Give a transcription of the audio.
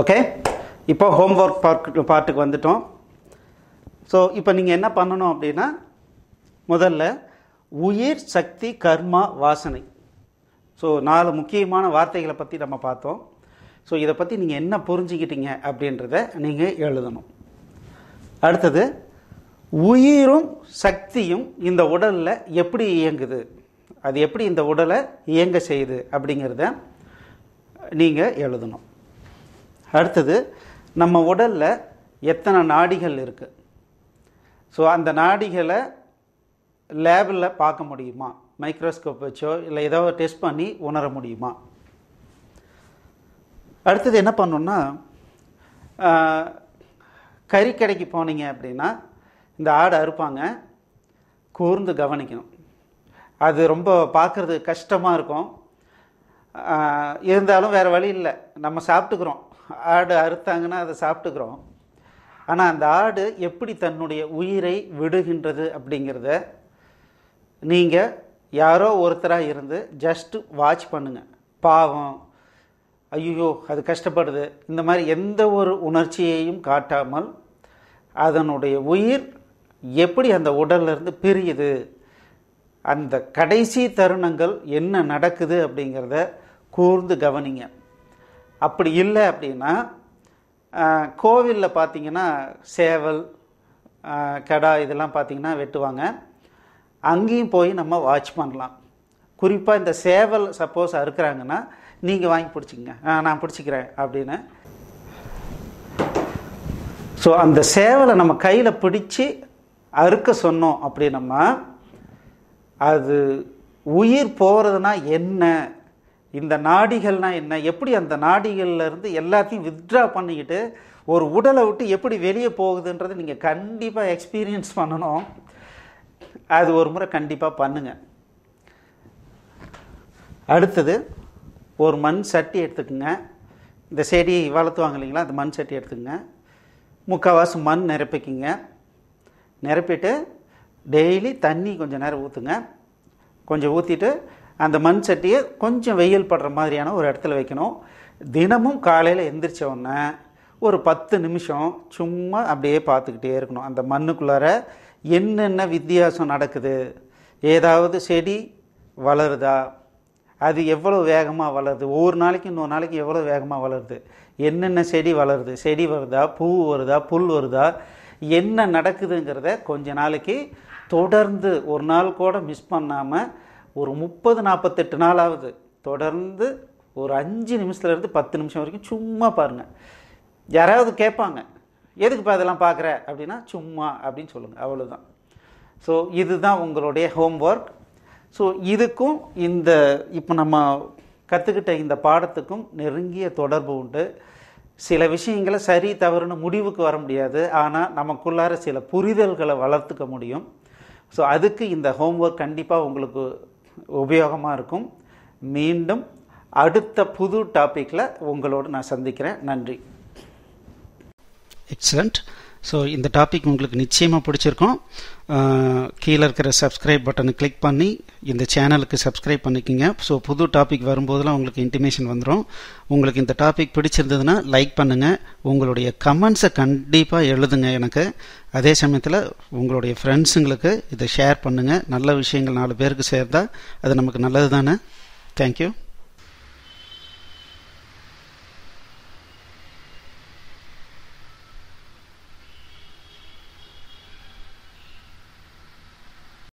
okay இப்போ home work park பார்ட்டுக்கு வந்துட்டோம் so இப்போ நீங்கள் என்ன பண்ணணும் அப்படின்னா முதல்ல உயிர் சக்தி கர்மா வாசனை ஸோ நாலு முக்கியமான வார்த்தைகளை பற்றி நம்ம பார்த்தோம் ஸோ இதை பற்றி நீங்கள் என்ன புரிஞ்சுக்கிட்டீங்க அப்படின்றத நீங்கள் எழுதணும் அடுத்தது உயிரும் சக்தியும் இந்த உடலில் எப்படி இயங்குது அது எப்படி இந்த உடலை இயங்க செய்யுது அப்படிங்கிறத நீங்கள் எழுதணும் அடுத்தது நம்ம உடலில் எத்தனை நாடிகள் இருக்குது ஸோ அந்த நாடிகளை லேபில் பார்க்க முடியுமா மைக்ரோஸ்கோப் வச்சோ இல்லை ஏதோ டெஸ்ட் பண்ணி உணர முடியுமா அடுத்தது என்ன பண்ணணுன்னா கறிக்கடைக்கு போனீங்க அப்படின்னா இந்த ஆடை அறுப்பாங்க கூர்ந்து கவனிக்கணும் அது ரொம்ப பார்க்குறது கஷ்டமாக இருக்கும் இருந்தாலும் வேறு வழி இல்லை நம்ம சாப்பிட்டுக்கிறோம் ஆடு அறுத்தாங்கன்னா அதை சாப்பிட்டுக்கிறோம் ஆனால் அந்த ஆடு எப்படி தன்னுடைய உயிரை விடுகின்றது அப்படிங்கிறத நீங்கள் யாரோ ஒருத்தராக இருந்து ஜஸ்ட்டு வாட்ச் பண்ணுங்கள் பாவம் ஐயோ அது கஷ்டப்படுது இந்த மாதிரி எந்த ஒரு உணர்ச்சியையும் காட்டாமல் அதனுடைய உயிர் எப்படி அந்த உடல்லிருந்து பிரியுது அந்த கடைசி தருணங்கள் என்ன நடக்குது அப்படிங்கிறத கூர்ந்து கவனிங்க அப்படி இல்லை அப்படின்னா கோவிலில் பார்த்திங்கன்னா சேவல் கடா இதெல்லாம் பார்த்திங்கன்னா வெட்டுவாங்க அங்கேயும் போய் நம்ம வாட்ச் பண்ணலாம் குறிப்பாக இந்த சேவல் சப்போஸ் அறுக்கிறாங்கன்னா நீங்கள் வாங்கி பிடிச்சிங்க நான் பிடிச்சிக்கிறேன் அப்படின்னு ஸோ அந்த சேவலை நம்ம கையில் பிடிச்சி அறுக்க சொன்னோம் அப்படின்னம்மா அது உயிர் போகிறதுனா என்ன இந்த நாடிகள்னால் என்ன எப்படி அந்த நாடிகள்லேருந்து எல்லாத்தையும் வித்ட்ரா பண்ணிக்கிட்டு ஒரு உடலை விட்டு எப்படி வெளியே போகுதுன்றது நீங்கள் கண்டிப்பாக எக்ஸ்பீரியன்ஸ் பண்ணணும் அது ஒரு முறை கண்டிப்பாக பண்ணுங்க அடுத்தது ஒரு மண் சட்டி எடுத்துக்கோங்க இந்த செடி வளர்த்துவாங்க இல்லைங்களா அந்த மண் சட்டி எடுத்துக்கங்க முக்கால்வாசி மண் நிரப்பிக்கிங்க நிரப்பிட்டு டெய்லி தண்ணி கொஞ்சம் நேரம் ஊற்றுங்க கொஞ்சம் ஊற்றிட்டு அந்த மண் சட்டியை கொஞ்சம் வெயில் படுற மாதிரியான ஒரு இடத்துல வைக்கணும் தினமும் காலையில் எந்திரிச்ச உடனே ஒரு பத்து நிமிஷம் சும்மா அப்படியே பார்த்துக்கிட்டே இருக்கணும் அந்த மண்ணுக்குள்ளார என்னென்ன வித்தியாசம் நடக்குது ஏதாவது செடி வளருதா அது எவ்வளோ வேகமாக வளருது ஒவ்வொரு நாளைக்கு இன்னொரு நாளைக்கு எவ்வளோ வேகமாக வளருது என்னென்ன செடி வளருது செடி வருதா பூ வருதா புல் வருதா என்ன நடக்குதுங்கிறத கொஞ்ச நாளைக்கு தொடர்ந்து ஒரு நாள் கூட மிஸ் பண்ணாமல் ஒரு முப்பது நாற்பத்தெட்டு நாளாவது தொடர்ந்து ஒரு அஞ்சு நிமிஷத்துலேருந்து பத்து நிமிஷம் வரைக்கும் சும்மா பாருங்கள் யாராவது கேட்பாங்க இப்போ இதெல்லாம் பார்க்குற அப்படின்னா சும்மா அப்படின்னு சொல்லுங்கள் அவ்வளோதான் ஸோ இதுதான் உங்களுடைய ஹோம் ஒர்க் ஸோ இதுக்கும் இந்த இப்போ நம்ம கற்றுக்கிட்ட இந்த பாடத்துக்கும் நெருங்கிய தொடர்பு உண்டு சில விஷயங்களை சரி தவறுன்னு முடிவுக்கு வர முடியாது ஆனால் நமக்குள்ளார சில புரிதல்களை வளர்த்துக்க முடியும் ஸோ அதுக்கு இந்த ஹோம்ஒர்க் கண்டிப்பாக உங்களுக்கு உபயோகமாக இருக்கும் மீண்டும் அடுத்த புது டாப்பிக்கில் உங்களோடு நான் சந்திக்கிறேன் நன்றி எக்ஸலண்ட் ஸோ இந்த டாபிக் உங்களுக்கு நிச்சயமாக பிடிச்சிருக்கும் கீழே இருக்கிற சப்ஸ்கிரைப் பட்டனை கிளிக் பண்ணி இந்த சேனலுக்கு சப்ஸ்கிரைப் பண்ணிக்கோங்க ஸோ புது டாபிக் வரும்போதெல்லாம் உங்களுக்கு இன்டிமேஷன் வந்துடும் உங்களுக்கு இந்த டாபிக் பிடிச்சிருந்ததுன்னா லைக் பண்ணுங்கள் உங்களுடைய கமெண்ட்ஸை கண்டிப்பாக எழுதுங்க எனக்கு அதே சமயத்தில் உங்களுடைய ஃப்ரெண்ட்ஸுங்களுக்கு இதை ஷேர் பண்ணுங்கள் நல்ல விஷயங்கள் நாலு பேருக்கு சேர்ந்தால் அது நமக்கு நல்லது தானே தேங்க்யூ